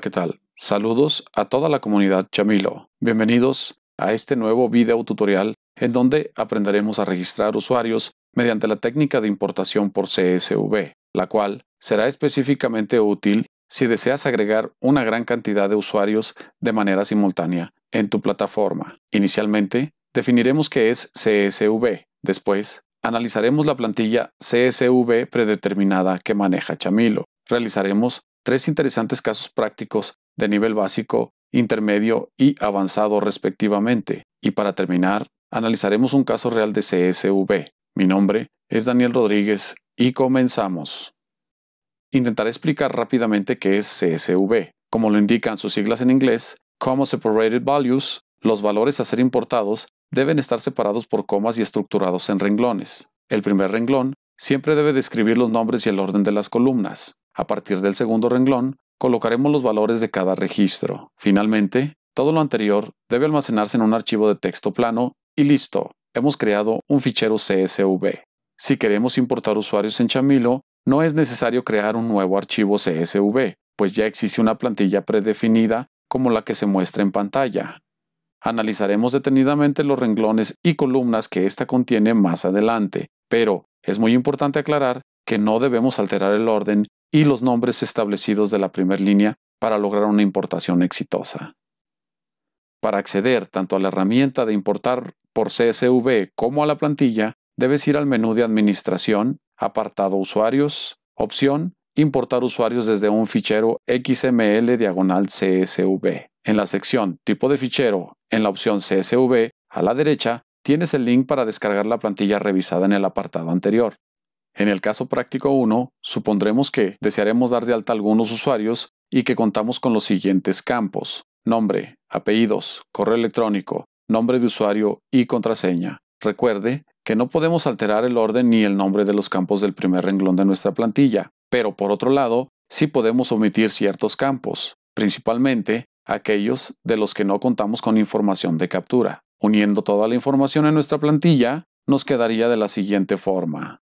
¿qué tal? Saludos a toda la comunidad Chamilo. Bienvenidos a este nuevo video tutorial en donde aprenderemos a registrar usuarios mediante la técnica de importación por CSV, la cual será específicamente útil si deseas agregar una gran cantidad de usuarios de manera simultánea en tu plataforma. Inicialmente, definiremos qué es CSV. Después, analizaremos la plantilla CSV predeterminada que maneja Chamilo. Realizaremos tres interesantes casos prácticos de nivel básico, intermedio y avanzado respectivamente. Y para terminar, analizaremos un caso real de CSV. Mi nombre es Daniel Rodríguez y comenzamos. Intentaré explicar rápidamente qué es CSV. Como lo indican sus siglas en inglés, comma Separated Values, los valores a ser importados deben estar separados por comas y estructurados en renglones. El primer renglón siempre debe describir los nombres y el orden de las columnas. A partir del segundo renglón, colocaremos los valores de cada registro. Finalmente, todo lo anterior debe almacenarse en un archivo de texto plano y listo, hemos creado un fichero CSV. Si queremos importar usuarios en Chamilo, no es necesario crear un nuevo archivo CSV, pues ya existe una plantilla predefinida como la que se muestra en pantalla. Analizaremos detenidamente los renglones y columnas que ésta contiene más adelante, pero es muy importante aclarar que no debemos alterar el orden y los nombres establecidos de la primera línea para lograr una importación exitosa. Para acceder tanto a la herramienta de importar por CSV como a la plantilla, debes ir al menú de Administración, apartado Usuarios, opción Importar usuarios desde un fichero XML diagonal CSV. En la sección Tipo de fichero, en la opción CSV, a la derecha, tienes el link para descargar la plantilla revisada en el apartado anterior. En el caso práctico 1, supondremos que desearemos dar de alta algunos usuarios y que contamos con los siguientes campos. Nombre, apellidos, correo electrónico, nombre de usuario y contraseña. Recuerde que no podemos alterar el orden ni el nombre de los campos del primer renglón de nuestra plantilla, pero por otro lado, sí podemos omitir ciertos campos, principalmente aquellos de los que no contamos con información de captura. Uniendo toda la información en nuestra plantilla, nos quedaría de la siguiente forma.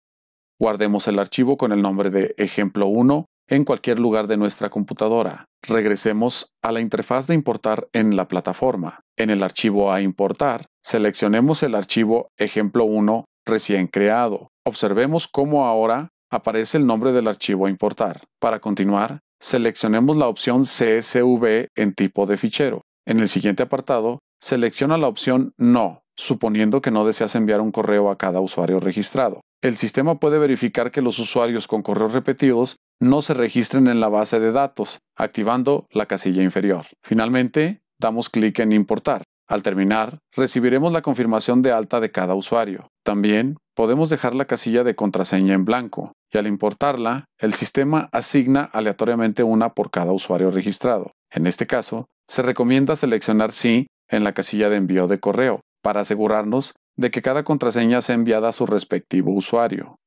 Guardemos el archivo con el nombre de ejemplo 1 en cualquier lugar de nuestra computadora. Regresemos a la interfaz de importar en la plataforma. En el archivo a importar, seleccionemos el archivo ejemplo 1 recién creado. Observemos cómo ahora aparece el nombre del archivo a importar. Para continuar, seleccionemos la opción CSV en tipo de fichero. En el siguiente apartado, selecciona la opción No, suponiendo que no deseas enviar un correo a cada usuario registrado. El sistema puede verificar que los usuarios con correos repetidos no se registren en la base de datos, activando la casilla inferior. Finalmente, damos clic en Importar. Al terminar, recibiremos la confirmación de alta de cada usuario. También podemos dejar la casilla de contraseña en blanco, y al importarla, el sistema asigna aleatoriamente una por cada usuario registrado. En este caso, se recomienda seleccionar Sí en la casilla de envío de correo, para asegurarnos de que cada contraseña sea enviada a su respectivo usuario.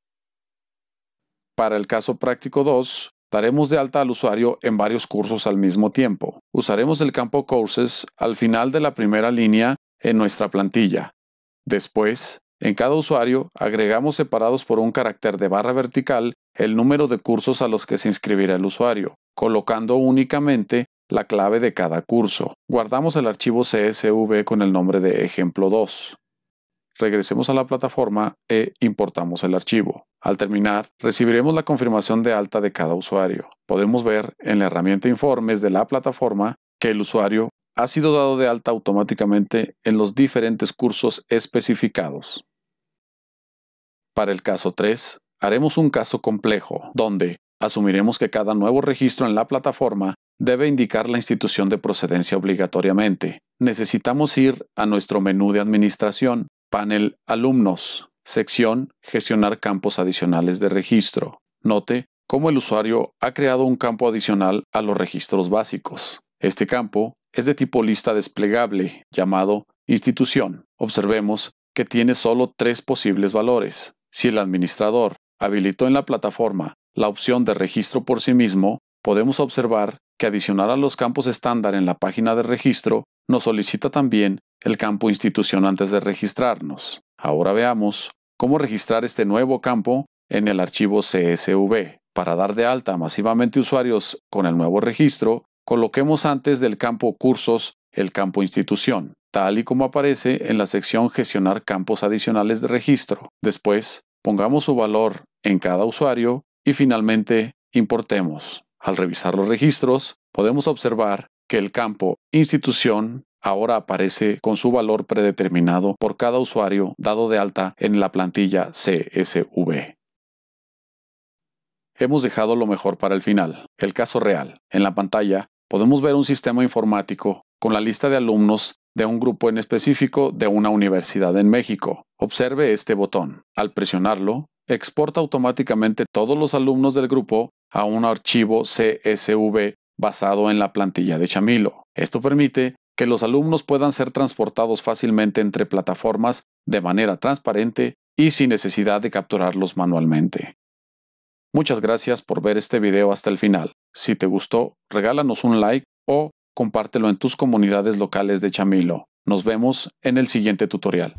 Para el caso práctico 2, daremos de alta al usuario en varios cursos al mismo tiempo. Usaremos el campo Courses al final de la primera línea en nuestra plantilla. Después, en cada usuario agregamos separados por un carácter de barra vertical el número de cursos a los que se inscribirá el usuario, colocando únicamente la clave de cada curso. Guardamos el archivo CSV con el nombre de ejemplo 2 regresemos a la plataforma e importamos el archivo. Al terminar, recibiremos la confirmación de alta de cada usuario. Podemos ver en la herramienta Informes de la plataforma que el usuario ha sido dado de alta automáticamente en los diferentes cursos especificados. Para el caso 3, haremos un caso complejo, donde asumiremos que cada nuevo registro en la plataforma debe indicar la institución de procedencia obligatoriamente. Necesitamos ir a nuestro menú de administración panel Alumnos, sección Gestionar campos adicionales de registro. Note cómo el usuario ha creado un campo adicional a los registros básicos. Este campo es de tipo lista desplegable, llamado institución. Observemos que tiene solo tres posibles valores. Si el administrador habilitó en la plataforma la opción de registro por sí mismo, podemos observar que adicionar a los campos estándar en la página de registro nos solicita también el campo institución antes de registrarnos. Ahora veamos cómo registrar este nuevo campo en el archivo CSV. Para dar de alta masivamente usuarios con el nuevo registro, coloquemos antes del campo cursos el campo institución, tal y como aparece en la sección gestionar campos adicionales de registro. Después, pongamos su valor en cada usuario y finalmente importemos. Al revisar los registros, podemos observar que el campo institución ahora aparece con su valor predeterminado por cada usuario dado de alta en la plantilla CSV. Hemos dejado lo mejor para el final, el caso real. En la pantalla podemos ver un sistema informático con la lista de alumnos de un grupo en específico de una universidad en México. Observe este botón. Al presionarlo, exporta automáticamente todos los alumnos del grupo a un archivo CSV basado en la plantilla de Chamilo. Esto permite que los alumnos puedan ser transportados fácilmente entre plataformas de manera transparente y sin necesidad de capturarlos manualmente. Muchas gracias por ver este video hasta el final. Si te gustó, regálanos un like o compártelo en tus comunidades locales de Chamilo. Nos vemos en el siguiente tutorial.